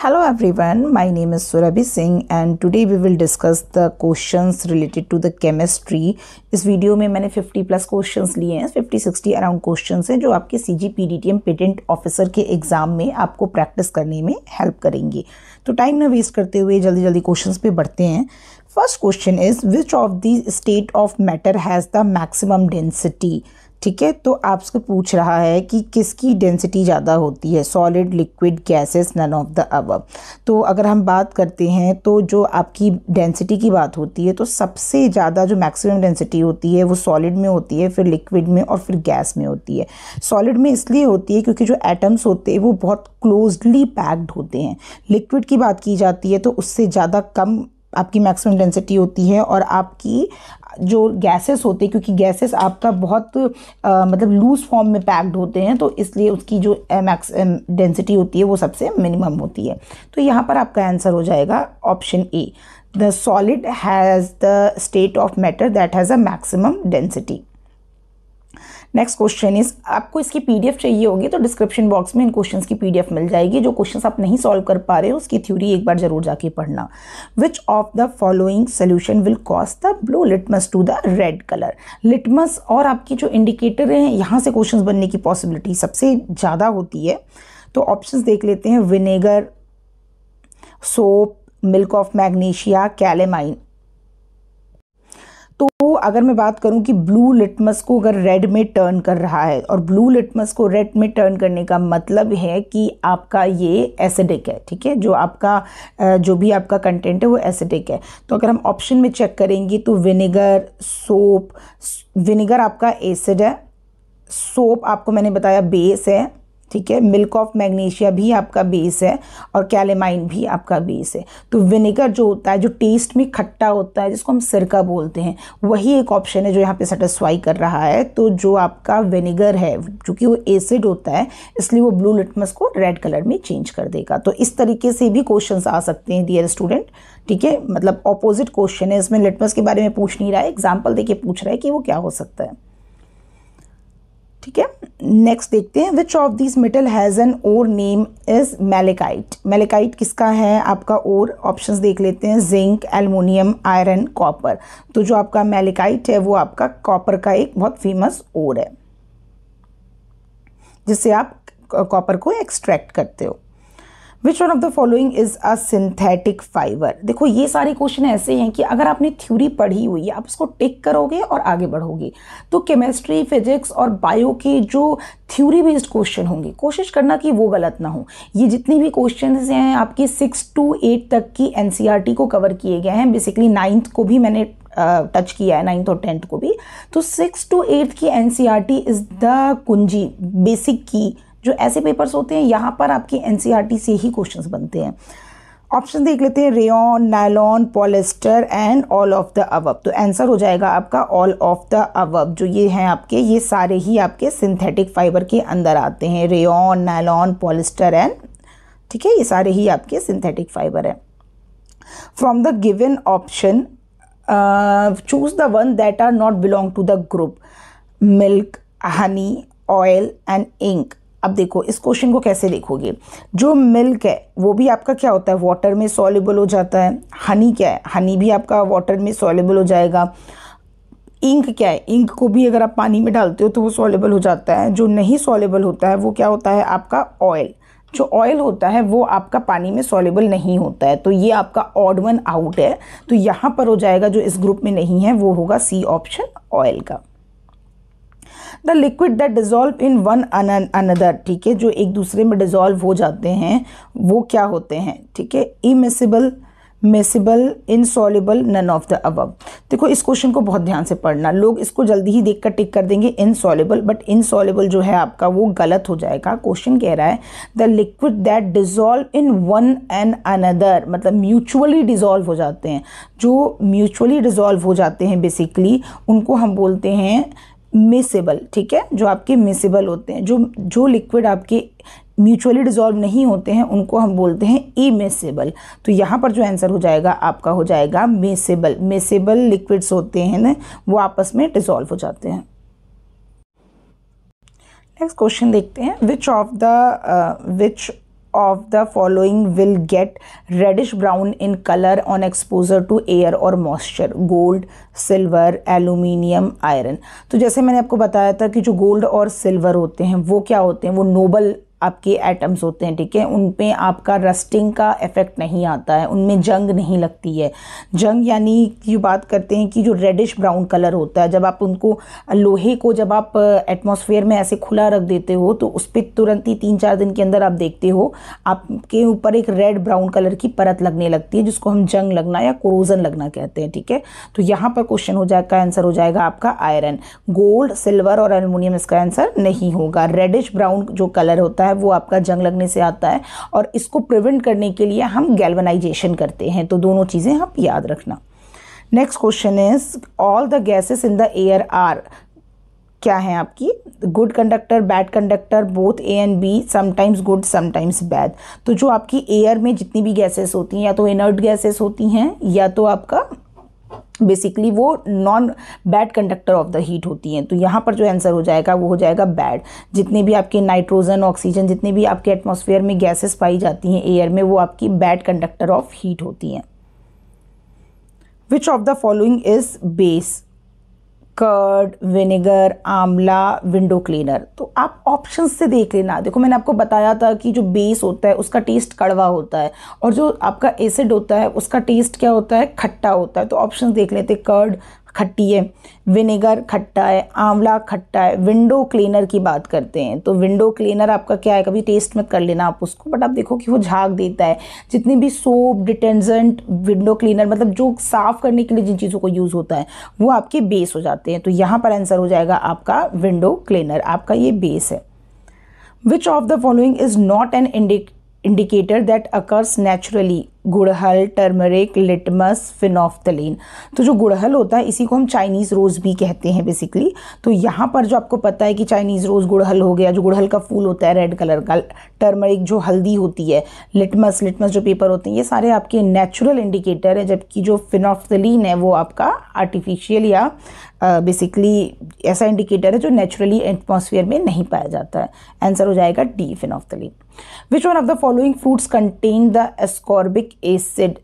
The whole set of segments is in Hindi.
Hello everyone, my name is Surabhi Singh and today we will discuss the questions related to the chemistry. इस वीडियो में मैंने 50 प्लस क्वेश्चंस लिए हैं 50 60 अराउंड क्वेश्चंस हैं जो आपके C G P D T M patent officer के एग्ज़ाम में आपको प्रैक्टिस करने में हेल्प करेंगे तो टाइम ना वेस्ट करते हुए जल्दी जल्दी क्वेश्चंस पे बढ़ते हैं first question is which of the state of matter has the maximum density ठीक है तो आपसे पूछ रहा है कि किसकी डेंसिटी ज़्यादा होती है solid liquid gases none of the अब तो अगर हम बात करते हैं तो जो आपकी डेंसिटी की बात होती है तो सबसे ज़्यादा जो मैक्सिमम डेंसिटी होती है वो सॉलिड में होती है फिर लिक्विड में और फिर गैस में होती है सॉलिड में इसलिए होती है क्योंकि जो एटम्स होते हैं वो बहुत क्लोजली पैक्ड होते हैं लिक्विड की बात की जाती है तो उससे ज़्यादा कम आपकी मैक्सिमम डेंसिटी होती है और आपकी जो गैसेस होते हैं क्योंकि गैसेस आपका बहुत आ, मतलब लूज फॉर्म में पैक्ड होते हैं तो इसलिए उसकी जो मैक्स डेंसिटी होती है वो सबसे मिनिमम होती है तो यहाँ पर आपका आंसर हो जाएगा option A the solid has the state of matter that has a maximum density next question is आपको इसकी पीडीएफ चाहिए होगी तो डिस्क्रिप्शन बॉक्स में इन क्वेश्चन की पीडीएफ मिल जाएगी जो क्वेश्चन आप नहीं सॉल्व कर पा रहे हो उसकी थ्योरी एक बार जरूर जाके पढ़ना which of the following solution will cause the blue litmus to the red colour litmus और आपकी जो इंडिकेटर हैं यहाँ से क्वेश्चन बनने की पॉसिबिलिटी सबसे ज़्यादा होती है तो ऑप्शन देख लेते हैं vinegar soap milk of magnesia calamine तो अगर मैं बात करूं कि ब्लू लिटमस को अगर रेड में टर्न कर रहा है और ब्लू लिटमस को रेड में टर्न करने का मतलब है कि आपका ये एसिडिक है ठीक है जो आपका जो भी आपका कंटेंट है वो एसिडिक है तो अगर हम ऑप्शन में चेक करेंगे तो विनेगर सोप विनेगर आपका एसिड है सोप आपको मैंने बताया बेस है ठीक है मिल्क ऑफ मैग्नीशिया भी आपका बेस है और कैलेमाइन भी आपका बेस है तो विनेगर जो होता है जो टेस्ट में खट्टा होता है जिसको हम सिरका बोलते हैं वही एक ऑप्शन है जो यहाँ पे सेटिस्फाई कर रहा है तो जो आपका विनेगर है चूँकि वो एसिड होता है इसलिए वो ब्लू लिटमस को रेड कलर में चेंज कर देगा तो इस तरीके से भी क्वेश्चन आ सकते हैं डियर स्टूडेंट ठीक है मतलब ऑपोजिट क्वेश्चन है इसमें लिटमस के बारे में पूछ नहीं रहा है एग्जाम्पल देखिए पूछ रहा है कि वो क्या हो सकता है ठीक है नेक्स्ट देखते हैं which of this metal has an ore name is malachite malachite किसका है आपका ओर ऑप्शंस देख लेते हैं जिंक एलमोनियम आयरन कॉपर तो जो आपका मेलेकाइट है वो आपका कॉपर का एक बहुत फेमस ओर है जिससे आप कॉपर को एक्सट्रैक्ट करते हो which one of the following is a synthetic fibre देखो ये सारे क्वेश्चन ऐसे हैं कि अगर आपने थ्योरी पढ़ी हुई है आप उसको टिक करोगे और आगे बढ़ोगे तो केमिस्ट्री फिजिक्स और बायो के जो थ्योरी बेस्ड क्वेश्चन होंगे कोशिश करना कि वो गलत ना हो ये जितने भी क्वेश्चन हैं आपके सिक्स टू एट तक की एन e को कवर किए गए हैं बेसिकली नाइन्थ को भी मैंने टच uh, किया है नाइन्थ और टेंथ को भी तो सिक्स टू एट्थ की एन इज़ द कुंजी बेसिक की जो ऐसे पेपर्स होते हैं यहाँ पर आपके एन e से ही क्वेश्चन बनते हैं ऑप्शन देख लेते हैं rayon nylon polyester and all of the above तो आंसर हो जाएगा आपका ऑल ऑफ द अवब जो ये हैं आपके ये सारे ही आपके सिंथेटिक फाइबर के अंदर आते हैं रेन नायलॉन पॉलिस्टर एंड ठीक है ये सारे ही आपके सिंथेटिक फाइबर हैं from the given option choose the one that are not belong to the group milk honey oil and ink अब देखो इस क्वेश्चन को कैसे देखोगे जो मिल्क है वो भी आपका क्या होता है वाटर में सॉलेबल हो जाता है हनी क्या है हनी भी आपका वाटर में सॉलेबल हो जाएगा इंक क्या है इंक को भी अगर आप पानी में डालते हो तो वो सॉलेबल हो जाता है जो नहीं सॉलेबल होता है वो क्या होता है आपका ऑयल जो ऑयल होता है वो आपका पानी में सॉलेबल नहीं होता है तो ये आपका ऑड वन आउट है तो यहाँ पर हो जाएगा जो इस ग्रुप में नहीं है वो होगा सी ऑप्शन ऑयल का the liquid that dissolve in one another ठीक है जो एक दूसरे में डिज़ोल्व हो जाते हैं वो क्या होते हैं ठीक है immiscible miscible insoluble none of the above देखो इस क्वेश्चन को बहुत ध्यान से पढ़ना लोग इसको जल्दी ही देखकर टिक कर देंगे इनसॉलेबल बट इनसॉलेबल जो है आपका वो गलत हो जाएगा क्वेश्चन कह रहा है the liquid that dissolve in one and another मतलब म्यूचुअली डिजोल्व हो जाते हैं जो म्यूचुअली डिजोल्व हो जाते हैं बेसिकली उनको हम बोलते हैं मिसेबल ठीक है जो आपके मिसेबल होते हैं जो जो लिक्विड आपके म्यूचुअली डिजॉल्व नहीं होते हैं उनको हम बोलते हैं ई मेसेबल तो यहाँ पर जो आंसर हो जाएगा आपका हो जाएगा मेसेबल मेसेबल लिक्विड्स होते हैं ना वो आपस में डिजॉल्व हो जाते हैं नेक्स्ट क्वेश्चन देखते हैं which of the which of the following will get reddish brown in color on exposure to air or moisture gold silver aluminium iron तो जैसे मैंने आपको बताया था कि जो gold और silver होते हैं वो क्या होते हैं वो noble आपके एटम्स होते हैं ठीक है उन पे आपका रस्टिंग का इफ़ेक्ट नहीं आता है उनमें जंग नहीं लगती है जंग यानी जो बात करते हैं कि जो रेडिश ब्राउन कलर होता है जब आप उनको लोहे को जब आप एटमॉस्फेयर में ऐसे खुला रख देते हो तो उस पर तुरंत ही तीन चार दिन के अंदर आप देखते हो आपके ऊपर एक रेड ब्राउन कलर की परत लगने लगती है जिसको हम जंग लगना या क्रोजन लगना कहते हैं ठीक है तो यहाँ पर क्वेश्चन हो जाएगा आंसर हो जाएगा आपका आयरन गोल्ड सिल्वर और एलमिनियम इसका आंसर नहीं होगा रेडिश ब्राउन जो कलर होता है है वो आपका जंग लगने से आता है और इसको प्रिवेंट करने के लिए हम गैल्वनाइजेशन करते हैं तो दोनों चीज़ें आप याद रखना next question is all the gases in the air are क्या है आपकी good conductor bad conductor both A and B sometimes good sometimes bad तो जो आपकी एयर में जितनी भी गैसेस होती हैं या तो इनर्ट गैसेस होती हैं या तो आपका बेसिकली वो non bad conductor of the heat होती हैं तो यहाँ पर जो आंसर हो जाएगा वो हो जाएगा बैड जितने भी आपके नाइट्रोजन ऑक्सीजन जितने भी आपके एटमॉस्फेयर में गैसेस पाई जाती हैं एयर में वो आपकी बैड कंडक्टर ऑफ हीट होती हैं which of the following is base curd vinegar amla window cleaner तो आप ऑप्शन से देख लेना देखो मैंने आपको बताया था कि जो बेस होता है उसका टेस्ट कड़वा होता है और जो आपका एसिड होता है उसका टेस्ट क्या होता है खट्टा होता है तो ऑप्शन देख लेते कर्ड खट्टी है विनेगर खट्टा है आंवला खट्टा है विंडो क्लीनर की बात करते हैं तो विंडो क्लीनर आपका क्या है कभी टेस्ट मत कर लेना आप उसको बट आप देखो कि वो झाग देता है जितनी भी सोप डिटर्जेंट विंडो क्लीनर मतलब जो साफ़ करने के लिए जिन चीज़ों को यूज़ होता है वो आपके बेस हो जाते हैं तो यहाँ पर आंसर हो जाएगा आपका विंडो क्लीनर आपका ये बेस है which of the following is not an indicator that occurs naturally gudhal turmeric litmus phenolphthalein तो जो गुड़हल होता है इसी को हम चाइनीज़ रोज़ भी कहते हैं बेसिकली तो यहाँ पर जो आपको पता है कि चाइनीज़ रोज़ गुड़हल हो गया जो गुड़हल का फूल होता है रेड कलर का टर्मरिक जो हल्दी होती है लिटमस लिटमस जो पेपर होते हैं ये सारे आपके नेचुरल इंडिकेटर है जबकि जो फिनॉफ्थलीन है वो आपका आर्टिफिशियल या बेसिकली uh, ऐसा इंडिकेटर है जो नेचुरली एटमोसफियर में नहीं पाया जाता है आंसर हो जाएगा D phenolphthalein which one of the following fruits contain the ascorbic acid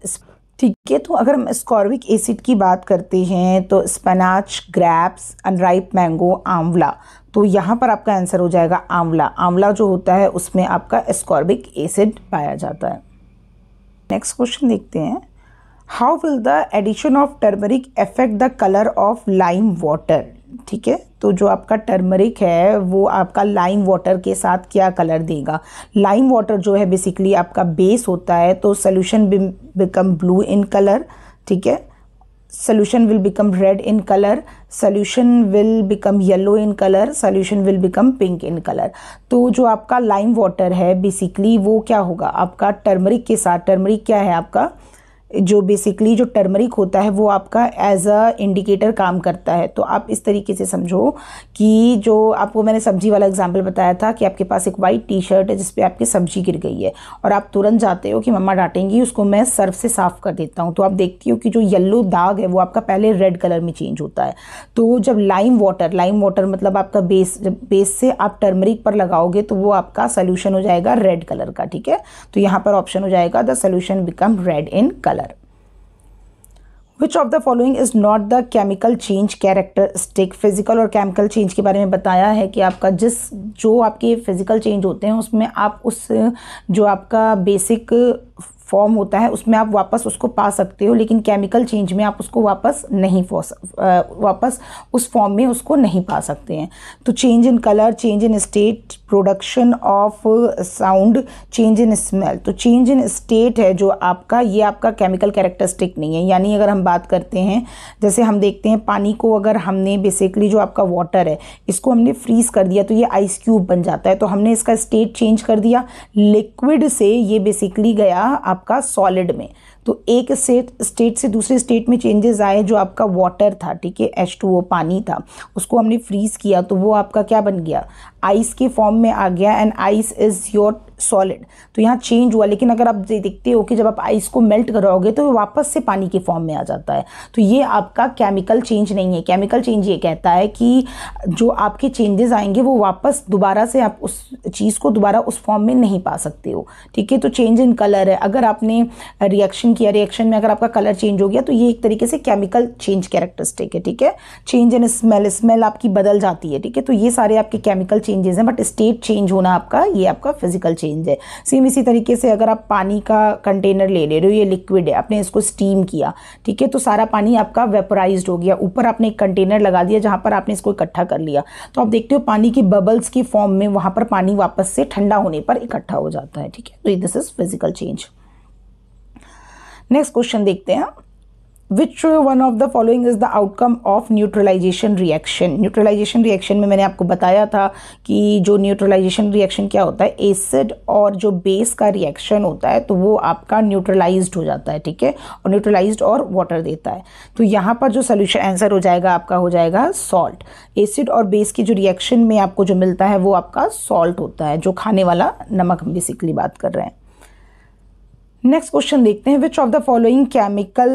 ठीक है तो अगर हम स्कॉर्विक एसिड की बात करते हैं तो स्पनाच ग्रैप्स अनराइप मैंगो आंवला तो यहाँ पर आपका आंसर हो जाएगा आंवला आंवला जो होता है उसमें आपका स्कॉर्बिक एसिड पाया जाता है नेक्स्ट क्वेश्चन देखते हैं how will the addition of turmeric affect the colour of lime water ठीक है तो जो आपका टर्मरिक है वो आपका लाइम वाटर के साथ क्या कलर देगा लाइम वाटर जो है बेसिकली आपका बेस होता है तो solution become blue in colour ठीक है solution will become red in colour solution will become yellow in colour solution will become pink in colour तो जो आपका लाइम वाटर है बेसिकली वो क्या होगा आपका टर्मरिक के साथ टर्मरिक क्या है आपका जो बेसिकली जो टर्मरिक होता है वो आपका एज अ इंडिकेटर काम करता है तो आप इस तरीके से समझो कि जो आपको मैंने सब्जी वाला एग्जाम्पल बताया था कि आपके पास एक वाइट टी शर्ट है जिसपे आपकी सब्जी गिर गई है और आप तुरंत जाते हो कि मम्मा डांटेंगी उसको मैं सर्फ से साफ़ कर देता हूँ तो आप देखती हो कि जो येल्लो दाग है वो आपका पहले रेड कलर में चेंज होता है तो जब लाइम वाटर लाइम वाटर मतलब आपका बेस जब बेस से आप टर्मरिक पर लगाओगे तो वो आपका सोल्यूशन हो जाएगा रेड कलर का ठीक है तो यहाँ पर ऑप्शन हो जाएगा the solution become red in colour which of the following is not the chemical change characteristic physical और केमिकल चेंज के बारे में बताया है कि आपका जिस जो आपके फिजिकल चेंज होते हैं उसमें आप उस जो आपका बेसिक फॉर्म होता है उसमें आप वापस उसको पा सकते हो लेकिन केमिकल चेंज में आप उसको वापस नहीं वापस उस फॉर्म में उसको नहीं पा सकते हैं तो change in colour change in state production of sound change in smell तो चेंज इन स्टेट है जो आपका ये आपका केमिकल कैरेक्टरिस्टिक नहीं है यानी अगर हम बात करते हैं जैसे हम देखते हैं पानी को अगर हमने बेसिकली जो आपका वाटर है इसको हमने फ्रीज़ कर दिया तो ये आइस क्यूब बन जाता है तो हमने इसका स्टेट चेंज कर दिया लिक्विड से ये बेसिकली गया आप आपका सॉलिड में तो एक स्टेट स्टेट से दूसरे स्टेट में चेंजेस आए जो आपका वाटर था ठीक है एच टू ओ पानी था उसको हमने फ्रीज़ किया तो वो आपका क्या बन गया आइस के फॉर्म में आ गया and ice is your solid तो यहाँ चेंज हुआ लेकिन अगर आप देखते हो कि जब आप आइस को मेल्ट कराओगे तो वापस से पानी के फॉर्म में आ जाता है तो ये आपका केमिकल चेंज नहीं है केमिकल चेंज ये कहता है कि जो आपके चेंजेस आएंगे वो वापस दोबारा से आप उस चीज़ को दोबारा उस फॉर्म में नहीं पा सकते हो ठीक है तो चेंज इन कलर है अगर आपने रिएक्शन किया रिएक्शन में अगर आपका कलर चेंज हो गया तो ये एक तरीके से केमिकल चेंज कैरेक्टरिस्टिक है ठीक है चेंज इन स्मेल स्मेल आपकी बदल जाती है ठीक है तो ये सारे आपके केमिकल चेंज चेंजेस हैं बट स्टेट चेंज होना आपका ये आपका फिजिकल चेंज है सेम इसी तरीके से अगर आप पानी का कंटेनर ले ले रहे हो ये लिक्विड है आपने इसको स्टीम किया ठीक है तो सारा पानी आपका वेपराइज हो गया ऊपर आपने एक कंटेनर लगा दिया जहाँ पर आपने इसको इकट्ठा कर लिया तो आप देखते हो पानी की बबल्स की फॉर्म में वहाँ पर पानी वापस से ठंडा होने पर इकट्ठा हो जाता है ठीक है तो this is physical change next question देखते हैं which one of the following is the outcome of neutralisation reaction neutralisation reaction में मैंने आपको बताया था कि जो न्यूट्रलाइजेशन रिएक्शन क्या होता है एसिड और जो बेस का रिएक्शन होता है तो वो आपका न्यूट्रलाइज हो जाता है ठीक है और न्यूट्रलाइज और वाटर देता है तो यहाँ पर जो सोल्यूशन आंसर हो जाएगा आपका हो जाएगा सॉल्ट एसिड और बेस की जो रिएक्शन में आपको जो मिलता है वो आपका सॉल्ट होता है जो खाने वाला नमक हम बेसिकली बात कर रहे हैं नेक्स्ट क्वेश्चन देखते हैं which of the following chemical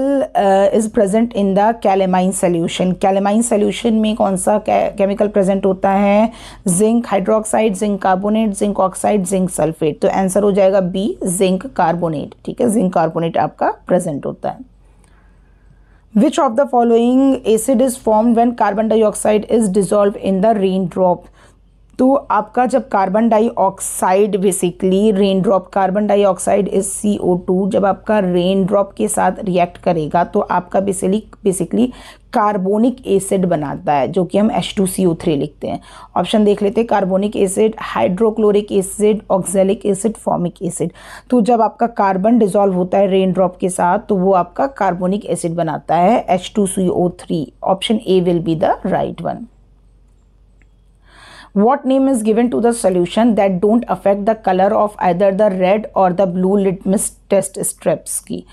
is present in the calamine solution calamine solution में कौन सा केमिकल प्रेजेंट होता है zinc hydroxide zinc carbonate zinc oxide zinc sulphate तो आंसर हो जाएगा बी जिंक कार्बोनेट ठीक है जिंक कार्बोनेट आपका प्रेजेंट होता है which of the following acid is form when carbon dioxide is dissolve in the rain drop तो आपका जब carbon dioxide basically rain drop carbon dioxide is C O two जब आपका रेन ड्रॉप के साथ रिएक्ट करेगा तो आपका बेसिकली बेसिकली कार्बोनिक एसिड बनाता है जो कि हम H two C O three लिखते हैं ऑप्शन देख लेते हैं carbonic acid hydrochloric acid oxalic acid formic acid तो जब आपका कार्बन डिजॉल्व होता है रेन ड्रॉप के साथ तो वो आपका कार्बोनिक एसिड बनाता है H two C O three option A will be the right one what name is given to the solution that don't affect the color of either the red or the blue litmus test strips की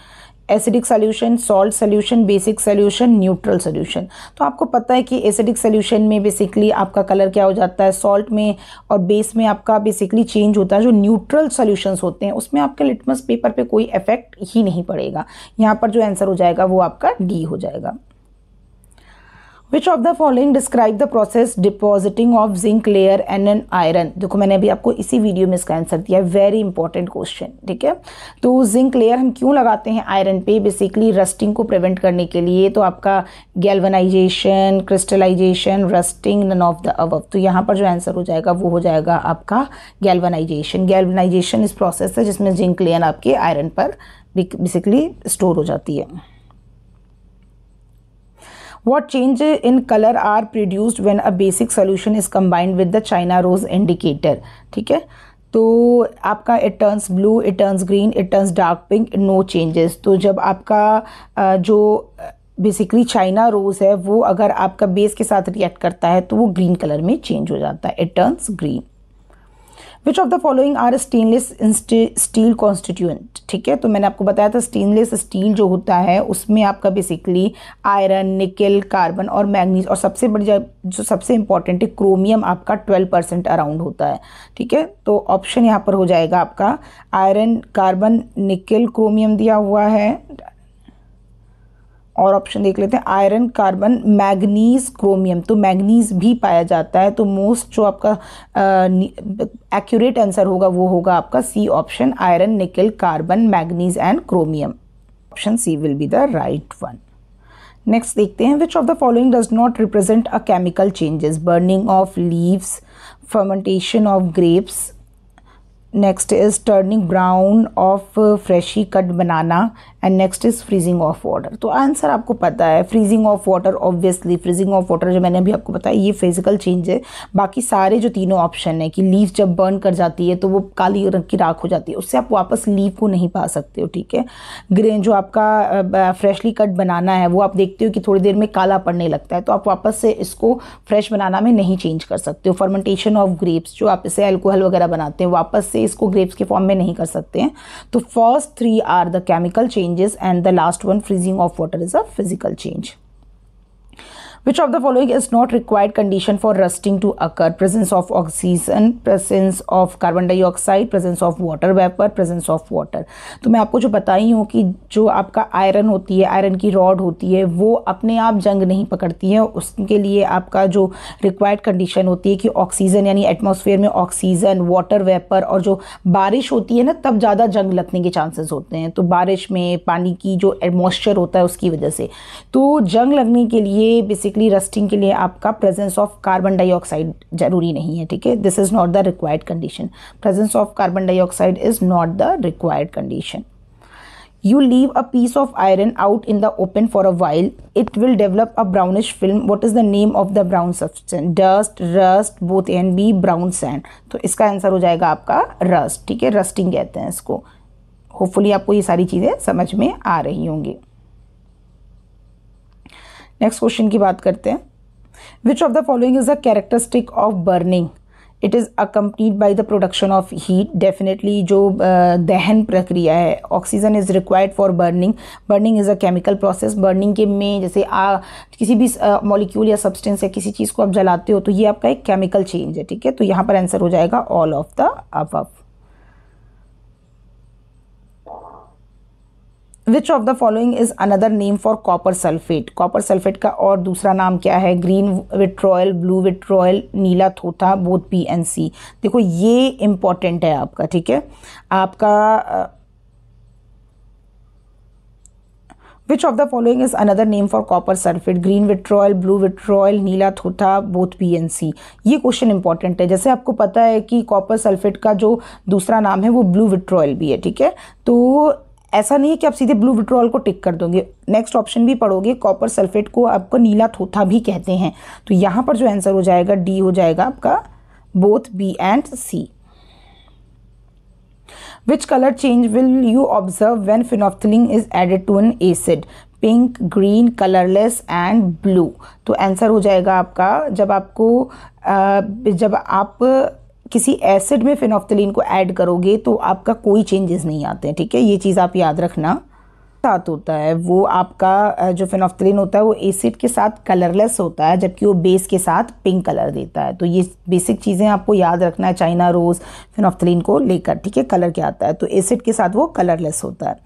acidic solution salt solution basic solution neutral solution तो आपको पता है कि एसिडिक सोल्यूशन में बेसिकली आपका कलर क्या हो जाता है सॉल्ट में और बेस में आपका बेसिकली चेंज होता है जो न्यूट्रल सोल्यूशन होते हैं उसमें आपके लिटमस पेपर पे कोई इफेक्ट ही नहीं पड़ेगा यहाँ पर जो आंसर हो जाएगा वो आपका डी हो जाएगा which of the following describe the process depositing of zinc layer and an iron देखो मैंने अभी आपको इसी वीडियो में इसका आंसर दिया है वेरी इंपॉर्टेंट क्वेश्चन ठीक है तो जिंक लेयर हम क्यों लगाते हैं आयरन पे बेसिकली रस्टिंग को प्रिवेंट करने के लिए तो आपका galvanisation crystallisation rusting none of the above तो यहाँ पर जो आंसर हो जाएगा वो हो जाएगा आपका गैल्वनाइजेशन गैल्वनाइजेशन इस प्रोसेस है जिसमें जिंक लेयर आपके आयरन पर बेसिकली स्टोर हो जाती है What change in color are produced when a basic solution is combined with the China rose indicator? ठीक है तो आपका it turns blue it turns green it turns dark pink no changes तो जब आपका जो बेसिकली चाइना रोज़ है वो अगर आपका बेस के साथ रिएक्ट करता है तो वो ग्रीन कलर में चेंज हो जाता है it turns green which of the following are stainless steel constituent ठीक है तो मैंने आपको बताया था स्टेनलेस स्टील जो होता है उसमें आपका बेसिकली आयरन निकल कार्बन और मैग्नीज और सबसे बड़ी जो सबसे इंपॉर्टेंट है क्रोमियम आपका ट्वेल्व परसेंट अराउंड होता है ठीक है तो ऑप्शन यहाँ पर हो जाएगा आपका आयरन कार्बन निकल क्रोमियम दिया हुआ है और ऑप्शन देख लेते हैं आयरन कार्बन मैग्नीज क्रोमियम तो मैग्नीज भी पाया जाता है तो मोस्ट जो आपका एक्यूरेट आंसर होगा वो होगा आपका C option iron nickel carbon manganese and chromium option C will be the right one next देखते हैं which of the following does not represent a chemical changes burning of leaves fermentation of grapes next is turning brown of freshly cut banana and next is freezing of water तो आंसर आपको पता है freezing of water obviously freezing of water जो मैंने अभी आपको बताया ये फिजिकल चेंज है बाकी सारे जो तीनों ऑप्शन है कि लीव जब बर्न कर जाती है तो वो काली रंग की राख हो जाती है उससे आप वापस लीव को नहीं पा सकते हो ठीक है ग्रेन जो आपका फ्रेशली कट बनाना है वो आप देखते हो कि थोड़ी देर में काला पड़ने लगता है तो आप वापस से इसको फ्रेश बनाना में नहीं चेंज कर सकते हो फर्मेंटेशन ऑफ ग्रेप्स जो आप इसे एल्कोहल वगैरह बनाते हैं वापस से इसको ग्रेप्स के फॉर्म में नहीं कर सकते हैं तो first three are the chemical change changes and the last one freezing of water is a physical change Which of the following is not required condition for rusting to occur presence of oxygen presence of carbon dioxide, presence of water vapour presence of water तो मैं आपको जो बताई हूँ कि जो आपका आयरन होती है आयरन की रॉड होती है वो अपने आप जंग नहीं पकड़ती है उसके लिए आपका जो रिक्वायर्ड कंडीशन होती है कि ऑक्सीजन यानी एटमोसफेयर में ऑक्सीजन वाटर वेपर और जो बारिश होती है ना तब ज़्यादा जंग लगने के चांसेस होते हैं तो बारिश में पानी की जो एटमोस्चर होता है उसकी वजह से तो जंग लगने के लिए बेसिक बेसिकली रस्टिंग के लिए आपका प्रेजेंस ऑफ कार्बन डाइऑक्साइड जरूरी नहीं है ठीक है this is not the required condition presence of carbon dioxide is not the required condition you leave a piece of iron out in the open for a while it will develop a brownish film what is the name of the brown substance dust rust both and B brown sand तो इसका आंसर हो जाएगा आपका रस्ट ठीक है रस्टिंग कहते हैं इसको होपफुली आपको ये सारी चीज़ें समझ में आ रही होंगी नेक्स्ट क्वेश्चन की बात करते हैं which of the following is a characteristic of burning it is accompanied by the production of heat definitely जो दहन प्रक्रिया है oxygen is required for burning burning is a chemical process burning के में जैसे आ, किसी भी मॉलिक्यूल या सब्सटेंस या किसी चीज़ को आप जलाते हो तो ये आपका एक केमिकल चेंज है ठीक है तो यहाँ पर आंसर हो जाएगा all of the above which of the following is another name for copper sulphate copper sulphate का और दूसरा नाम क्या है green vitriol blue vitriol nila thotha both B and C देखो ये इम्पॉर्टेंट है आपका ठीक है आपका which of the following is another name for copper sulphate green vitriol blue vitriol nila thotha both B and C ये क्वेश्चन इंपॉर्टेंट है जैसे आपको पता है कि कॉपर सल्फेट का जो दूसरा नाम है वो ब्लू विट्रॉयल भी है ठीक है तो ऐसा नहीं है कि आप सीधे ब्लू विट्रॉल को टिक कर दोगे नेक्स्ट ऑप्शन भी पढ़ोगे कॉपर सल्फेट को आपको नीला थोथा भी कहते हैं तो यहाँ पर जो आंसर हो जाएगा डी हो जाएगा आपका both B and C which colour change will you observe when phenolphthalein is added to an acid pink green colourless and blue तो आंसर हो जाएगा आपका जब आपको जब आप किसी एसिड में फिनॉफ्थलीन को ऐड करोगे तो आपका कोई चेंजेस नहीं आते हैं ठीक है ये चीज़ आप याद रखना साथ होता है वो आपका जो फिनॉफ्थलीन होता है वो एसिड के साथ कलरलेस होता है जबकि वो बेस के साथ पिंक कलर देता है तो ये बेसिक चीज़ें आपको याद रखना है चाइना रोज़ फिनॉफ्थलीन को लेकर ठीक है कलर क्या आता है तो एसिड के साथ वो कलरलेस होता है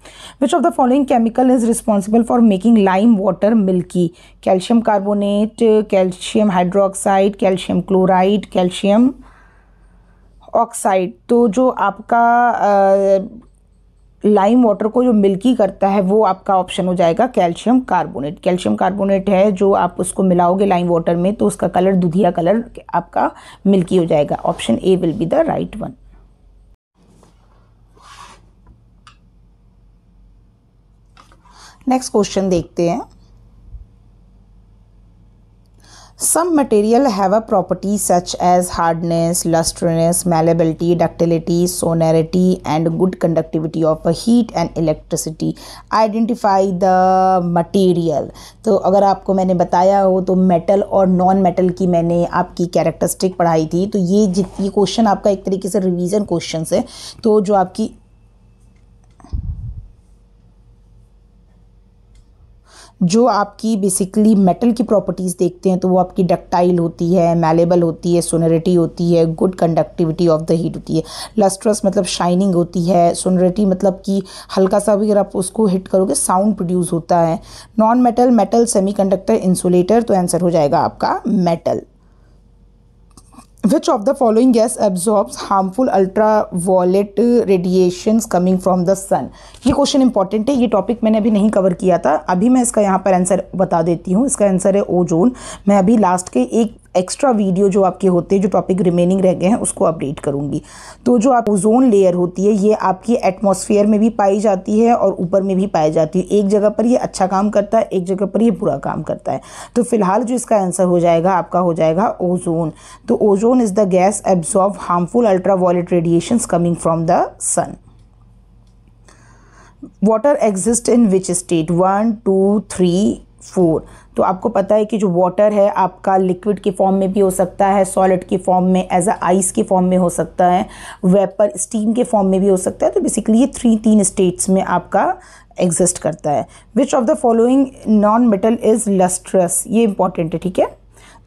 which of the following chemical is responsible for making lime water milky calcium carbonate calcium hydroxide calcium chloride calcium oxide तो जो आपका लाइम वाटर को जो मिल्की करता है वो आपका ऑप्शन हो जाएगा कैल्शियम कार्बोनेट कैल्शियम कार्बोनेट है जो आप उसको मिलाओगे लाइम वाटर में तो उसका कलर दुधिया कलर आपका मिल्की हो जाएगा option A will be the right one next question देखते हैं Some material have a property such as hardness, lustriness, malleability, ductility, sonority and good conductivity of heat and electricity. Identify the material. तो अगर आपको मैंने बताया हो तो मेटल और नॉन मेटल की मैंने आपकी कैरेक्टरिस्टिक पढ़ाई थी तो ये जित ये क्वेश्चन आपका एक तरीके से रिवीजन क्वेश्चन है तो जो आपकी जो आपकी बेसिकली मेटल की प्रॉपर्टीज़ देखते हैं तो वो आपकी डक्टाइल होती है मैलेबल होती है सोनरिटी होती है good conductivity of the heat होती है लस्ट्रस मतलब शाइनिंग होती है सोनरिटी मतलब कि हल्का सा भी अगर आप उसको हिट करोगे साउंड प्रोड्यूस होता है non metal metal conductor insulator तो आंसर हो जाएगा आपका metal Which of the following gas absorbs harmful ultraviolet radiations coming from the sun? ये क्वेश्चन इंपॉर्टेंट है ये टॉपिक मैंने अभी नहीं कवर किया था अभी मैं इसका यहाँ पर आंसर बता देती हूँ इसका आंसर है ओजोन मैं अभी लास्ट के एक एक्स्ट्रा वीडियो जो आपके होते हैं जो टॉपिक रिमेनिंग रह गए हैं उसको अपडेट करूंगी तो जो आप ओजोन लेयर होती है ये आपकी एटमॉस्फेयर में भी पाई जाती है और ऊपर में भी पाई जाती है एक जगह पर ये अच्छा काम करता है एक जगह पर ये बुरा काम करता है तो फिलहाल जो इसका आंसर हो जाएगा आपका हो जाएगा ओजोन तो ozone is the gas absorb harmful ultraviolet radiation coming from the sun water exist in which state one two three four तो आपको पता है कि जो वाटर है आपका लिक्विड के फॉर्म में भी हो सकता है सॉलिड के फॉर्म में एज अ आइस के फॉर्म में हो सकता है वेपर स्टीम के फॉर्म में भी हो सकता है तो बेसिकली ये थ्री तीन स्टेट्स में आपका एग्जिस्ट करता है which of the following non metal is lustrous ये इंपॉर्टेंट है ठीक है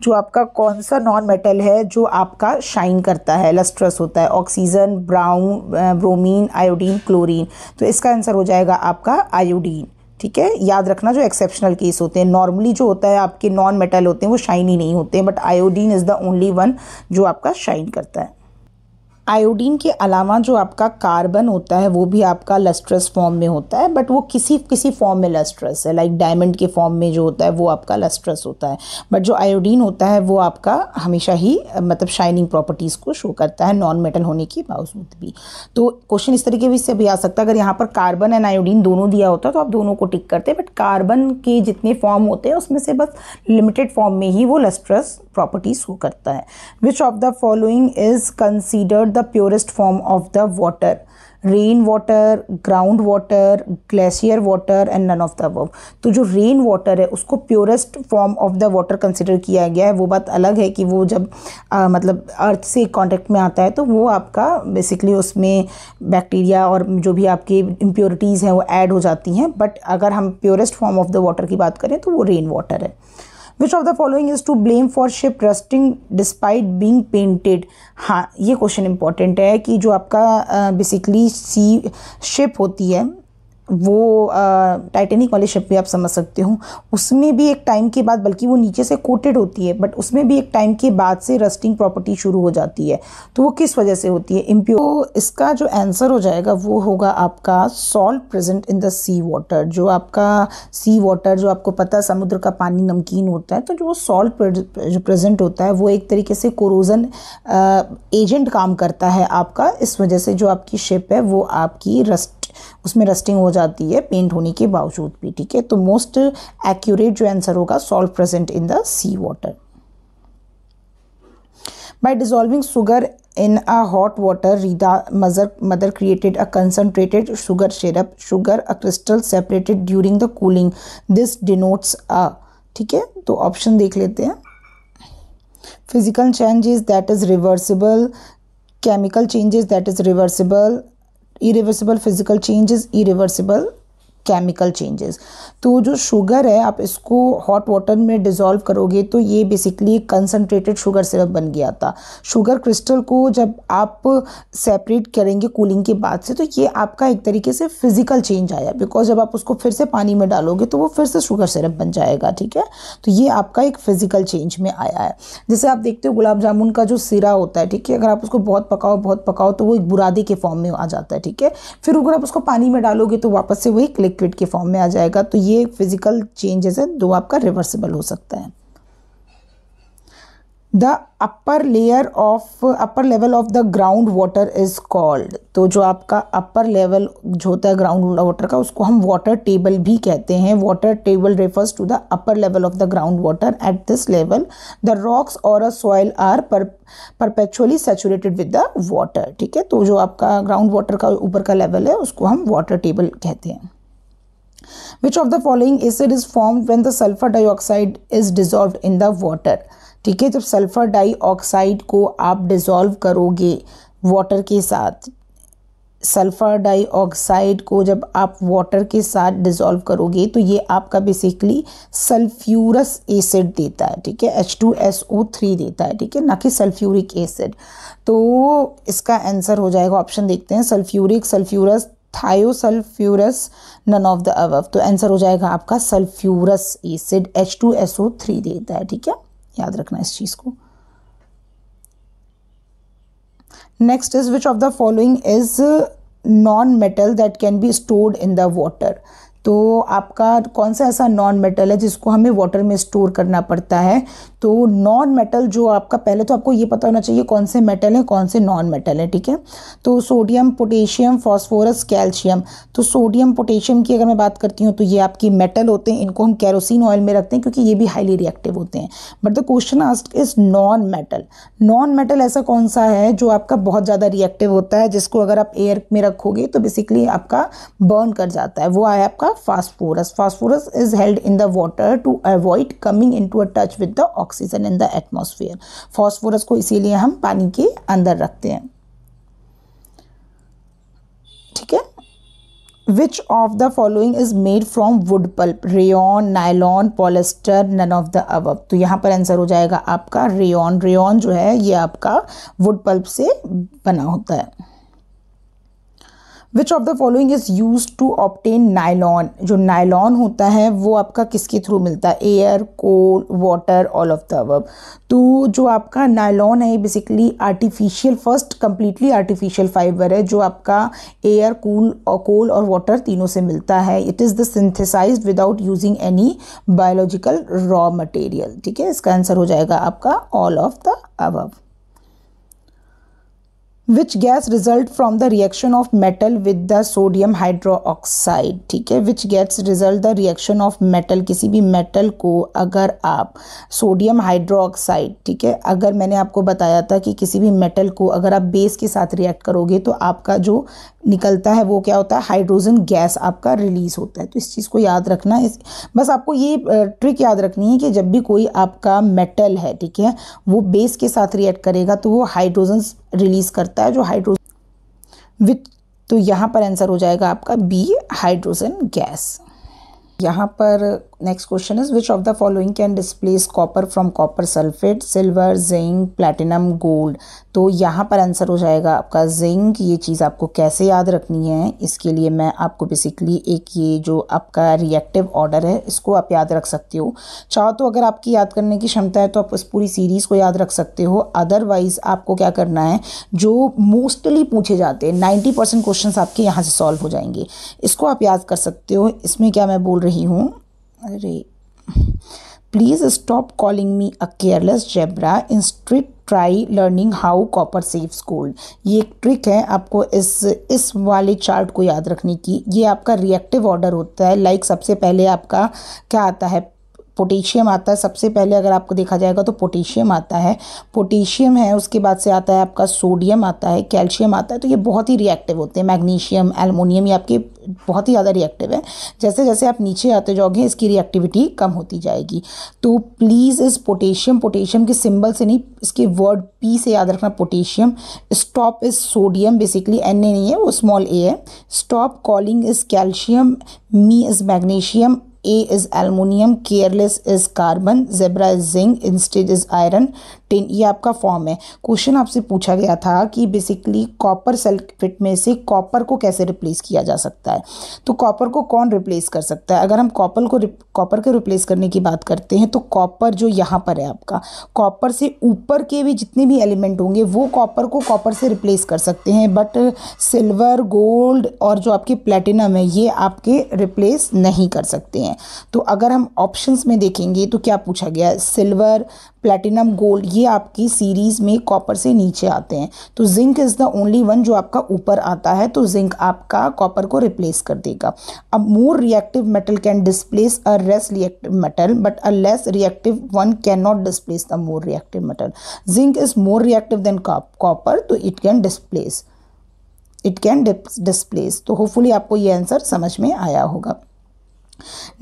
जो आपका कौन सा नॉन मेटल है जो आपका शाइन करता है लस्ट्रस होता है oxygen brown bromine iodine chlorine तो इसका आंसर हो जाएगा आपका आयोडीन ठीक है याद रखना जो एक्सेप्शनल केस होते हैं नॉर्मली जो होता है आपके नॉन मेटल होते हैं वो शाइनी नहीं होते हैं but iodine is the only one जो आपका शाइन करता है आयोडीन के अलावा जो आपका कार्बन होता है वो भी आपका लस्ट्रस फॉर्म में होता है बट वो किसी किसी फॉर्म में लस्ट्रस है लाइक डायमंड के फॉर्म में जो होता है वो आपका लस्ट्रस होता है बट जो आयोडीन होता है वो आपका हमेशा ही मतलब शाइनिंग प्रॉपर्टीज़ को शो करता है नॉन मेटल होने के बावजूद भी तो क्वेश्चन इस तरीके भी से भी आ सकता है अगर यहाँ पर कार्बन एंड आयोडीन दोनों दिया होता तो आप दोनों को टिक करते बट कार्बन के जितने फॉर्म होते हैं उसमें से बस लिमिटेड फॉर्म में ही वो लस्ट्रस प्रॉपर्टी शो करता है which of the following is considered the purest form of the water rain water ground water glacier water and none of the above तो जो रेन वाटर है उसको purest form of the water consider किया गया है वो बात अलग है कि वो जब आ, मतलब अर्थ से कॉन्टेक्ट में आता है तो वो आपका बेसिकली उसमें बैक्टीरिया और जो भी आपकी इम्प्योरिटीज़ हैं वो ऐड हो जाती हैं बट अगर हम purest form of the water की बात करें तो वो रेन वाटर है which of the following is to blame for ship rusting despite being painted हाँ ये क्वेश्चन इंपॉर्टेंट है कि जो आपका बेसिकली सी शिप होती है वो टाइटेनिक वाली शिप भी आप समझ सकते हो उसमें भी एक टाइम के बाद बल्कि वो नीचे से कोटेड होती है बट उसमें भी एक टाइम के बाद से रस्टिंग प्रॉपर्टी शुरू हो जाती है तो वो किस वजह से होती है इम्प्योर तो इसका जो आंसर हो जाएगा वो होगा आपका salt present in the sea water जो आपका सी वाटर जो आपको पता है समुद्र का पानी नमकीन होता है तो जो सॉल्ट जो प्रेजेंट होता है वो एक तरीके से कोरोजन एजेंट काम करता है आपका इस वजह से जो आपकी शिप है वो आपकी रस्ट उसमें रस्टिंग हो जाती है पेंट होने के बावजूद भी ठीक है तो मोस्ट एक्यूरेट जो आंसर होगा salt present in the sea water by dissolving sugar in a hot water Rida mother mother created a concentrated sugar syrup sugar a crystal separated during the cooling this denotes a ठीक है तो ऑप्शन देख लेते हैं physical changes that is reversible chemical changes that is reversible irreversible physical change is irreversible chemical changes तो जो शुगर है आप इसको हॉट वाटर में डिज़ोल्व करोगे तो ये बेसिकली कंसनट्रेटेड शुगर सिरप बन गया था शुगर क्रिस्टल को जब आप सेपरेट करेंगे कूलिंग के बाद से तो ये आपका एक तरीके से फिज़िकल चेंज आया बिकॉज जब आप उसको फिर से पानी में डालोगे तो वो फिर से शुगर सिरप बन जाएगा ठीक है तो ये आपका एक फिज़िकल चेंज में आया है जैसे आप देखते हो गुलाब जामुन का जो सिरा होता है ठीक है अगर आप उसको बहुत पकाओ बहुत पकाओ तो वो एक बुरादे के फॉर्म में आ जाता है ठीक है फिर अगर आप उसको पानी में डालोगे तो वापस से वही क्लिक लिक्विड के फॉर्म में आ जाएगा तो ये फिजिकल चेंजेस है दो आपका रिवर्सिबल हो सकता है the upper layer of upper level of the ground water is called तो जो आपका अपर लेवल जो होता है ग्राउंड वाटर का उसको हम वाटर टेबल भी कहते हैं water table refers to the upper level of the ground water at this level the rocks और a soil are perpetually saturated with the water ठीक है तो जो आपका ग्राउंड वाटर का ऊपर का लेवल है उसको हम वाटर टेबल कहते हैं which of the following acid is form when the sulphur dioxide is dissolve in the water ठीक है जब सल्फर डाइऑक्साइड को आप डिज़ोल्व करोगे वाटर के साथ सल्फ़र डाइऑक्साइड को जब आप वाटर के साथ डिज़ोल्व करोगे तो ये आपका बेसिकली सल्फ्यूरस एसिड देता है ठीक है H two S O three देता है ठीक है ना कि सल्फ्यूरिक एसिड तो इसका आंसर हो जाएगा ऑप्शन देखते हैं sulphuric sulphurous thiosulphurous none of the above तो आंसर हो जाएगा आपका sulphurous acid H two S O three देता है ठीक है याद रखना इस चीज़ को next is which of the following is non metal that can be stored in the water तो आपका कौन सा ऐसा नॉन मेटल है जिसको हमें वाटर में स्टोर करना पड़ता है तो नॉन मेटल जो आपका पहले तो आपको ये पता होना चाहिए कौन से मेटल हैं कौन से नॉन मेटल हैं ठीक है तो सोडियम पोटेशियम फॉस्फोरस कैल्शियम तो सोडियम पोटेशियम की अगर मैं बात करती हूँ तो ये आपकी मेटल होते हैं इनको हम कैरोसिन ऑयल में रखते हैं क्योंकि ये भी हाईली रिएक्टिव होते हैं but the question asked is non metal non metal ऐसा कौन सा है जो आपका बहुत ज़्यादा रिएक्टिव होता है जिसको अगर आप एयर में रखोगे तो बेसिकली आपका बर्न कर जाता है वो आया आपका phosphorus. Phosphorus is held in the water to avoid coming into a touch with the oxygen in the atmosphere. Phosphorus को इसीलिए हम पानी के अंदर रखते हैं ठीक है which of the following is made from wood pulp rayon nylon polyester none of the above तो यहाँ पर आंसर हो जाएगा आपका rayon. Rayon जो है ये आपका wood pulp से बना होता है which of the following is use to obtain nylon जो नायलॉन होता है वो आपका किसके थ्रू मिलता है air coal water all of the above तो जो आपका नायलॉन है basically artificial first completely artificial fibre है जो आपका एयर कूल और कोल और वाटर तीनों से मिलता है it is the synthesise without using any biological raw material ठीक है इसका आंसर हो जाएगा आपका all of the above which gas result from the reaction of metal with the sodium hydroxide ठीक है which gets result the reaction of metal किसी भी मेटल को अगर आप सोडियम हाइड्रोक्साइड ठीक है अगर मैंने आपको बताया था कि किसी भी मेटल को अगर आप बेस के साथ रिएक्ट करोगे तो आपका जो निकलता है वो क्या होता है हाइड्रोजन गैस आपका रिलीज़ होता है तो इस चीज़ को याद रखना इस बस आपको ये ट्रिक याद रखनी है कि जब भी कोई आपका मेटल है ठीक है वो बेस के साथ रिएक्ट करेगा तो वो हाइड्रोजन रिलीज़ करता है जो हाइड्रो विथ तो यहाँ पर आंसर हो जाएगा आपका बी हाइड्रोजन गैस यहाँ पर next question is which of the following can displace copper from copper sulphate silver zinc platinum gold तो यहाँ पर आंसर हो जाएगा आपका जिंक ये चीज़ आपको कैसे याद रखनी है इसके लिए मैं आपको बेसिकली एक ये जो आपका रिएक्टिव ऑर्डर है इसको आप याद रख सकते हो चाहो तो अगर आपकी याद करने की क्षमता है तो आप इस पूरी सीरीज़ को याद रख सकते हो अदरवाइज़ आपको क्या करना है जो मोस्टली पूछे जाते हैं नाइन्टी परसेंट क्वेश्चन आपके यहाँ से सॉल्व हो जाएंगे इसको आप याद कर सकते हो इसमें क्या मैं बोल रही हूँ अरे please stop calling me a careless zebra strict try learning how copper saves gold ये एक ट्रिक है आपको इस इस वाले चार्ट को याद रखने की ये आपका रिएक्टिव ऑर्डर होता है लाइक like सबसे पहले आपका क्या आता है पोटेशियम आता है सबसे पहले अगर आपको देखा जाएगा तो पोटेशियम आता है पोटेशियम है उसके बाद से आता है आपका सोडियम आता है कैल्शियम आता है तो ये बहुत ही रिएक्टिव होते हैं मैग्नीशियम एलमोनियम ये आपके बहुत ही ज़्यादा रिएक्टिव है जैसे जैसे आप नीचे आते जाओगे इसकी रिएक्टिविटी कम होती जाएगी तो प्लीज़ इस पोटेशियम पोटेशियम के सिंबल से नहीं इसके वर्ड पी से याद रखना potassium stop is sodium basically N A नहीं है वो स्मॉल ए है stop calling is calcium me is magnesium A is aluminium careless is carbon zebra is zinc instead is iron tin ये आपका फॉर्म है क्वेश्चन आपसे पूछा गया था कि बेसिकली कॉपर सल्फेट में से कॉपर को कैसे रिप्लेस किया जा सकता है तो कॉपर को कौन रिप्लेस कर सकता है अगर हम कॉपर को कॉपर को रिप्लेस करने की बात करते हैं तो कॉपर जो यहाँ पर है आपका कॉपर से ऊपर के भी जितने भी एलिमेंट होंगे वो कॉपर को कॉपर से रिप्लेस कर सकते हैं बट सिल्वर गोल्ड और जो आपके प्लेटिनम है ये आपके रिप्लेस नहीं कर सकते हैं तो अगर हम ऑप्शंस में देखेंगे तो क्या पूछा गया सिल्वर प्लेटिनम गोल्ड ये आपकी सीरीज़ में कॉपर से नीचे आते हैं तो zinc is the only one जो आपका ऊपर आता है तो जिंक आपका कॉपर को रिप्लेस कर देगा अब more reactive metal can displace a less reactive metal but a less reactive one can not displace the more reactive metal zinc is more reactive than copper तो it can displace it can displace तो होपफुली आपको ये आंसर समझ में आया होगा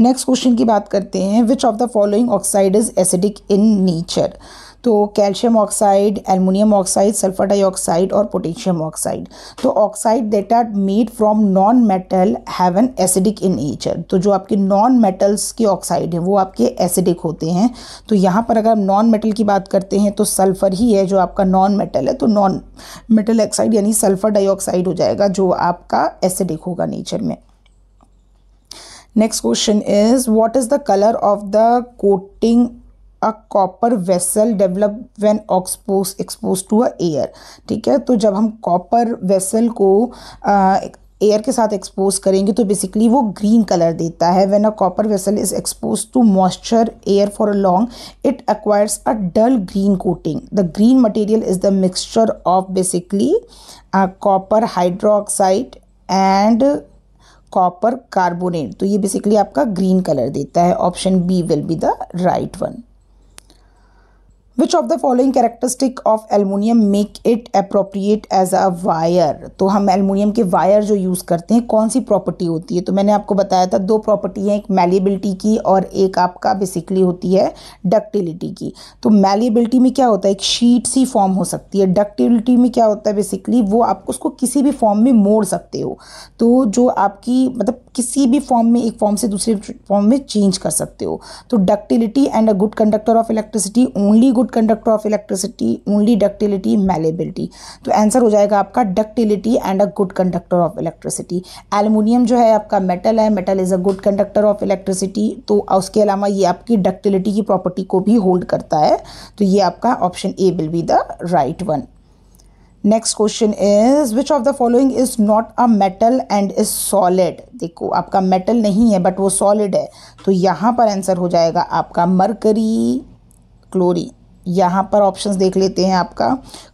नेक्स्ट क्वेश्चन की बात करते हैं which of the following oxide is acidic in nature तो calcium oxide aluminium oxide sulphur dioxide और पोटेशियम ऑक्साइड तो oxide that are made from non metal have an acidic in nature तो जो आपके नॉन मेटल्स के ऑक्साइड हैं वो आपके एसिडिक होते हैं तो यहाँ पर अगर हम नॉन मेटल की बात करते हैं तो सल्फर ही है जो आपका नॉन मेटल है तो नॉन मेटल ऑक्साइड यानी सल्फर डाइऑक्साइड हो जाएगा जो आपका एसिडिक होगा नेचर में next question is what is the colour of the coating a copper vessel develop when expose expose to a air ठीक है तो जब हम कॉपर वेसल को एयर के साथ एक्सपोज करेंगे तो बेसिकली वो ग्रीन कलर देता है when a copper vessel is expose to moisture air for a long it acquires a dull green coating the green material is the mixture of basically copper oxide and copper carbonate तो ये बेसिकली आपका ग्रीन कलर देता है option B will be the right one which of the following characteristic of aluminium make it appropriate as a wire तो हम एलमोनियम के वायर जो यूज़ करते हैं कौन सी प्रॉपर्टी होती है तो मैंने आपको बताया था दो प्रॉपर्टी हैं एक मैलिबिलिटी की और एक आपका बेसिकली होती है डक्टिलिटी की तो मैलिबिलिटी में क्या होता है एक शीट सी फॉर्म हो सकती है डक्टिलिटी में क्या होता है बेसिकली वो आप उसको किसी भी फॉर्म में मोड़ सकते हो तो जो आपकी मतलब किसी भी फॉर्म में एक फॉर्म से दूसरे फॉर्म में चेंज कर सकते हो तो ductility and a good conductor of electricity only good conductor of electricity only ductility malleability तो आंसर हो जाएगा आपका ductility and a good conductor of electricity aluminium जो है आपका मेटल है metal is a good conductor of electricity तो उसके अलावा ये आपकी डक्टिलिटी की प्रॉपर्टी को भी होल्ड करता है तो ये आपका option A will be the right one next question is which of the following is not a metal and is solid देखो आपका मेटल नहीं है बट वो सॉलिड है तो यहाँ पर आंसर हो जाएगा आपका मरकरी क्लोरी यहाँ पर ऑप्शंस देख लेते हैं आपका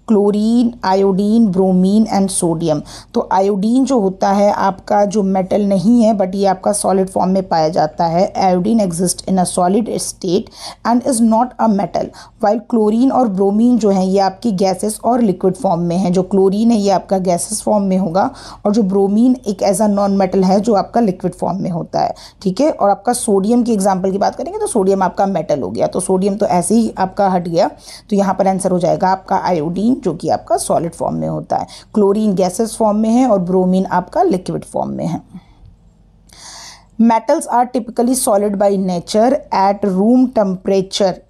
chlorine iodine bromine and sodium तो आयोडीन जो होता है आपका जो मेटल नहीं है बट ये आपका सॉलिड फॉर्म में पाया जाता है iodine exist in a solid state and is not a metal while chlorine और ब्रोमीन जो है ये आपकी गैसेस और लिक्विड फॉर्म में है जो क्लोरीन है ये आपका गैसेस फॉर्म में होगा और जो ब्रोमीन एक ऐसा नॉन मेटल है जो आपका लिक्विड फॉर्म में होता है ठीक है और आपका सोडियम की एग्जाम्पल की बात करेंगे तो सोडियम आपका मेटल हो गया तो सोडियम तो ऐसे ही आपका हट गया तो यहाँ पर आंसर हो जाएगा आपका आयोडीन जो कि आपका सॉलिड फॉर्म में होता है क्लोरीन गैसेस फॉर्म में है और ब्रोमीन आपका लिक्विड फॉर्म में है metals are typically solid by nature at room temperature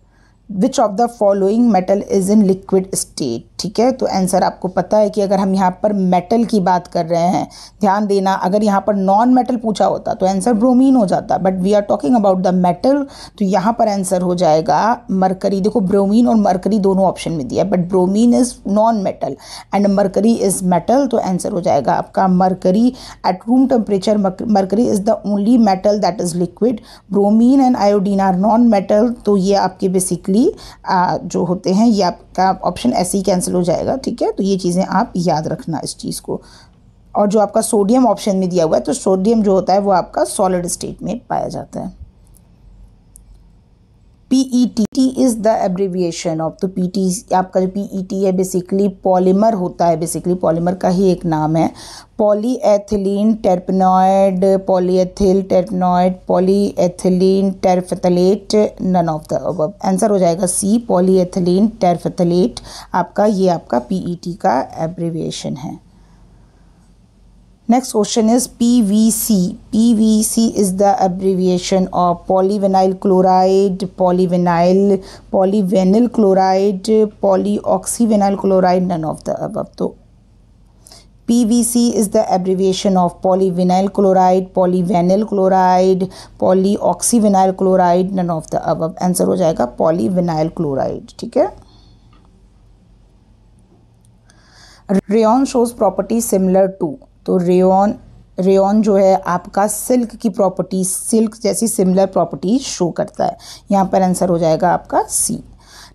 which of the following metal is in liquid state ठीक है तो आंसर आपको पता है कि अगर हम यहाँ पर मेटल की बात कर रहे हैं ध्यान देना अगर यहाँ पर नॉन मेटल पूछा होता तो आंसर ब्रोमीन हो जाता but we are talking about the metal तो यहाँ पर आंसर हो जाएगा मरकरी देखो ब्रोमीन और मरकरी दोनों ऑप्शन में दिया but bromine is non metal and mercury is metal तो आंसर हो जाएगा आपका mercury at room temperature mercury is the only metal that is liquid bromine and iodine are non metal तो ये आपके बेसिकली बेसिकली जो होते हैं ये आपका ऑप्शन ऐसे ही कैंसिल हो जाएगा ठीक है तो ये चीज़ें आप याद रखना इस चीज़ को और जो आपका सोडियम ऑप्शन में दिया हुआ है तो सोडियम जो होता है वो आपका सॉलिड स्टेट में पाया जाता है P E T T is the abbreviation of तो पी टी आपका जो पी ई टी है बेसिकली पॉलीमर होता है बेसिकली पॉलीमर का ही एक नाम है polyethylene terpenoid polyethyl terpenoid polyethylene terephthalate none of the above answer हो जाएगा सी पॉलीएथिलीन टेरफेथलेट आपका ये आपका पी ई टी का एब्रीविएशन है Next question is PVC. PVC is the abbreviation of polyvinyl chloride, polyvinyl, polyvinyl chloride, polyoxyvinyl chloride, none of the above. So PVC is the abbreviation of polyvinyl chloride, polyvinyl chloride, polyoxyvinyl chloride, none of the above. Answer हो जाएगा polyvinyl chloride. ठीक है Rayon shows properties similar to तो रेन रेन जो है आपका सिल्क की प्रॉपर्टी सिल्क जैसी सिमिलर प्रॉपर्टी शो करता है यहाँ पर आंसर हो जाएगा आपका C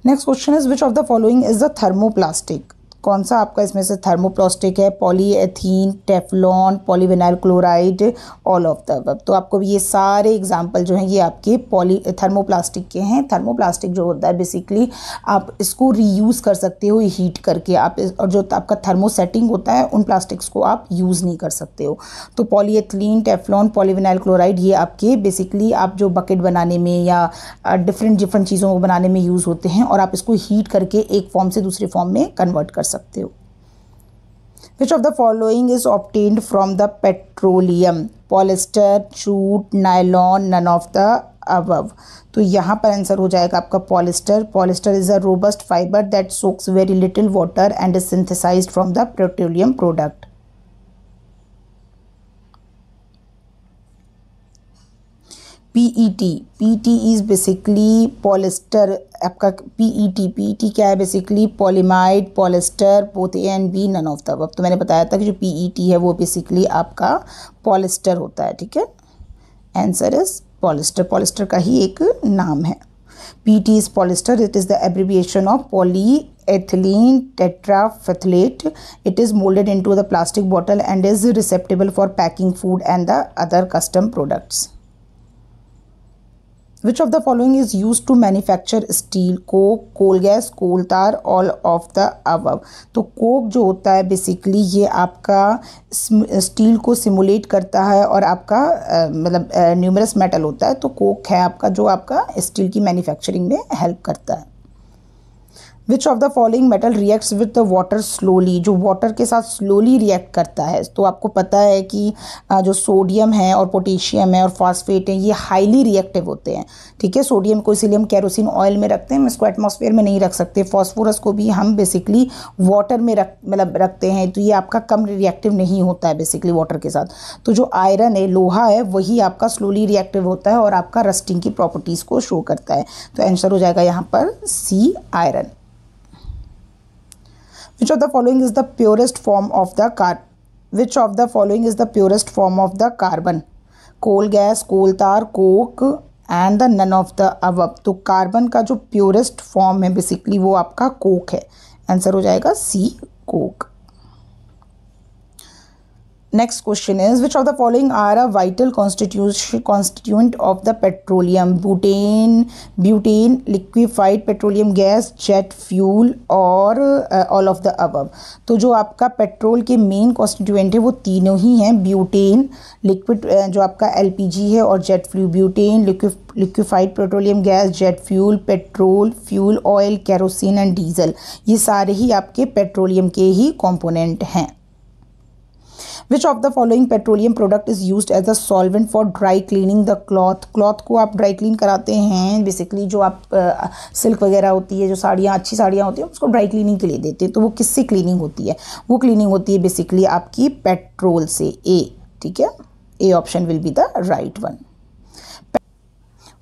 next question is which of the following is the thermoplastic कौन सा आपका इसमें से थर्मोप्लास्टिक है polythene Teflon polyvinyl chloride all of the अब तो आपको ये सारे एग्जाम्पल जो हैं ये आपके पॉली थर्मोप्लास्टिक के हैं थर्मोप्लास्टिक जो होता है बेसिकली आप इसको रीयूज़ कर सकते हो हीट करके आप और जो आपका थर्मोसेटिंग होता है उन प्लास्टिक्स को आप यूज़ नहीं कर सकते हो तो पॉलीएथलीन टेफलॉन पॉलीविनाइल क्लोराइड ये आपके बेसिकली आप जो बकेट बनाने में या डिफरेंट डिफरेंट चीज़ों को बनाने में यूज़ होते हैं और आप इसको हीट करके एक फॉर्म से दूसरे फॉर्म में कन्वर्ट कर सकते हो which of the following is obtained from the petroleum polyester jute nylon none of the above तो यहाँ पर आंसर हो जाएगा आपका polyester polyester is a robust fibre that soaks very little water and is synthesise from the petroleum product PET PET is basically polyester आपका PET PET क्या है basically polyamide polyester both A and B none of the अब तो मैंने बताया था कि जो PET है वो बेसिकली आपका पॉलिस्टर होता है ठीक है आंसर इज पॉलिस्टर पॉलिस्टर का ही एक नाम है PET is polyester it is the abbreviation of poly ethylene tetraphthalate it is molded into the plastic bottle and is receptacle for packing food and the other custom products which of the following is use to manufacture steel coke coal gas coal tar all of the अब तो कोक जो होता है बेसिकली ये आपका स्टील को सिमुलेट करता है और आपका मतलब न्यूमरस मेटल होता है तो कोक है आपका जो आपका स्टील की मैन्युफैक्चरिंग में हेल्प करता है which of the following metal reacts with the water slowly जो वाटर के साथ स्लोली रिएक्ट करता है तो आपको पता है कि जो सोडियम है और पोटेशियम है और फॉस्फेट है ये हाईली रिएक्टिव होते हैं ठीक है सोडियम को इसीलिए हम कैरोसिन ऑयल में रखते हैं हम इसको एटमोसफेयर में नहीं रख सकते फॉस्फोरस को भी हम बेसिकली वाटर में रख मतलब रखते हैं तो ये आपका कम रिएक्टिव नहीं होता है बेसिकली वाटर के साथ तो जो आयरन है लोहा है वही आपका स्लोली रिएक्टिव होता है और आपका रस्टिंग की प्रॉपर्टीज़ को शो करता है तो आंसर हो जाएगा यहाँ पर C iron Which of the following is the purest form of the car? Which of the following is the purest form of the carbon? Coal gas, coal tar, coke and the none of the above तो कार्बन का जो प्योरेस्ट फॉर्म है बेसिकली वो आपका कोक है आंसर हो जाएगा C coke next question is which of the following are a vital constituent of the petroleum butane butane liquefied petroleum gas jet fuel और ऑल ऑफ द अबब तो जो आपका पेट्रोल के मेन कॉन्स्टिट्यूंट है वो तीनों ही हैं ब्यूटेन लिक्विड uh, जो आपका एल पी जी है और jet fuel butane liquefied petroleum gas jet fuel petrol fuel oil kerosene and diesel ये सारे ही आपके पेट्रोलियम के ही कॉम्पोनेंट हैं which of the following petroleum product is use as a solvent for dry cleaning the cloth cloth को आप ड्राई क्लीन कराते हैं बेसिकली जो आप सिल्क वगैरह होती है जो साड़ियाँ अच्छी साड़ियाँ होती हैं उसको ड्राई क्लीनिंग के लिए देते हैं तो वो किससे क्लीनिंग होती है वो क्लीनिंग होती है बेसिकली आपकी पेट्रोल से ए ठीक है A option will be the right one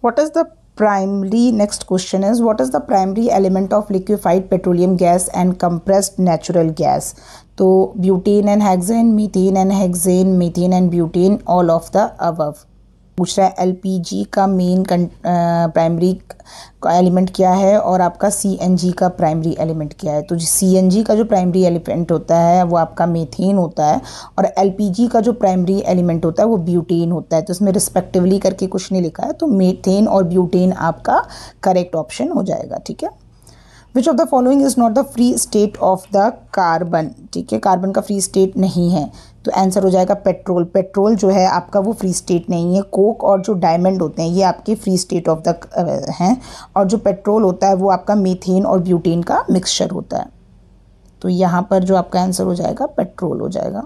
what is the primary next question is what is the primary element of liquefied petroleum gas and compressed natural gas तो butene and hexane methane and hexane methane and butene all of the above पूछ रहा है एल का मेन प्राइमरी एलिमेंट क्या है और आपका सी का प्राइमरी एलिमेंट क्या है तो सी का जो प्राइमरी एलिमेंट होता है वो आपका मेथेन होता है और एल का जो प्राइमरी एलिमेंट होता है वो ब्यूटेन होता है तो इसमें रिस्पेक्टिवली करके कुछ नहीं लिखा है तो मेथेन और ब्यूटेन आपका करेक्ट ऑप्शन हो जाएगा ठीक है which of the following is not the free state of the carbon ठीक है कार्बन का फ्री स्टेट नहीं है तो आंसर हो जाएगा पेट्रोल पेट्रोल जो है आपका वो फ्री स्टेट नहीं है कोक और जो डायमंड होते हैं ये आपके फ्री स्टेट ऑफ द हैं और जो पेट्रोल होता है वो आपका मीथेन और ब्यूटेन का मिक्सचर होता है तो यहाँ पर जो आपका आंसर हो जाएगा पेट्रोल हो जाएगा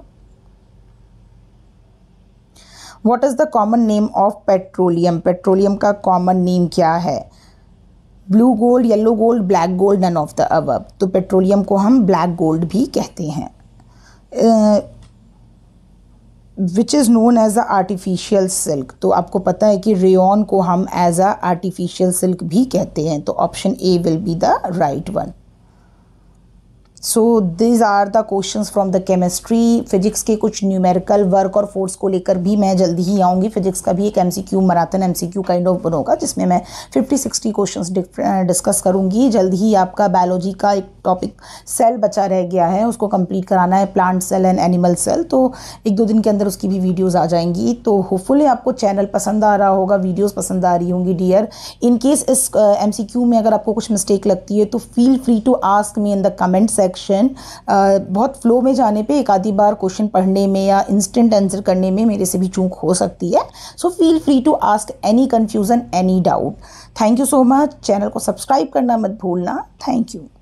what is the common name of petroleum petroleum का कॉमन नेम क्या है blue gold yellow gold black gold none of the above तो पेट्रोलियम को हम ब्लैक गोल्ड भी कहते हैं which is known as a artificial silk तो आपको पता है कि रेन को हम एज अ आर्टिफिशियल सिल्क भी कहते हैं तो option A will be the right one so these are the questions from the chemistry physics के कुछ न्यूमेरिकल वर्क और फोर्स को लेकर भी मैं जल्दी ही आऊँगी फिजिक्स का भी एक M C Q marathon M C Q kind of होगा जिसमें मैं फिफ्टी सिक्सटी क्वेश्चन डिस्कस करूँगी जल्द ही आपका बायोलॉजी का एक टॉपिक सेल बचा रह गया है उसको कंप्लीट कराना है plant cell and animal cell तो एक दो दिन के अंदर उसकी भी वीडियोज़ आ जाएंगी तो होपफुली आपको चैनल पसंद आ रहा होगा वीडियोज़ पसंद आ रही होंगी डियर इनकेस इस एम सी क्यू में अगर आपको कुछ मिस्टेक लगती है तो feel free to ask me in the comment section section uh, बहुत फ्लो में जाने पे एक आधी बार क्वेश्चन पढ़ने में या इंस्टेंट आंसर करने में मेरे से भी चूक हो सकती है so feel free to ask any confusion any doubt thank you so much channel को सब्सक्राइब करना मत भूलना थैंक यू